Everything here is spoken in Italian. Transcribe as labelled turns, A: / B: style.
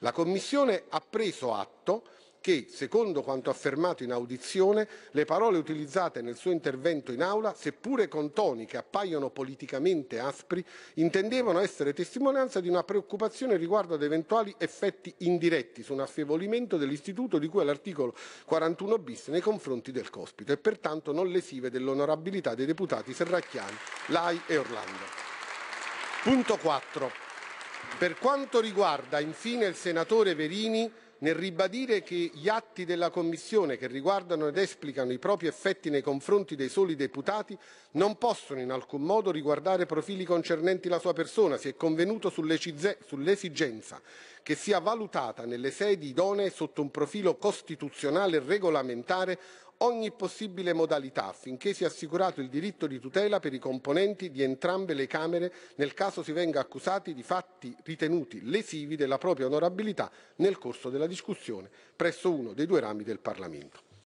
A: La Commissione ha preso atto che, secondo quanto affermato in audizione, le parole utilizzate nel suo intervento in aula, seppure con toni che appaiono politicamente aspri, intendevano essere testimonianza di una preoccupazione riguardo ad eventuali effetti indiretti su un affievolimento dell'istituto di cui all'articolo 41 bis nei confronti del cospito e pertanto non lesive dell'onorabilità dei deputati Serracchiani, Lai e Orlando. Punto 4. Per quanto riguarda infine il senatore Verini, nel ribadire che gli atti della Commissione che riguardano ed esplicano i propri effetti nei confronti dei soli deputati non possono in alcun modo riguardare profili concernenti la sua persona. Si è convenuto sull'esigenza che sia valutata nelle sedi idonee sotto un profilo costituzionale e regolamentare ogni possibile modalità affinché sia assicurato il diritto di tutela per i componenti di entrambe le Camere nel caso si venga accusati di fatti ritenuti lesivi della propria onorabilità nel corso della discussione presso uno dei due rami del Parlamento.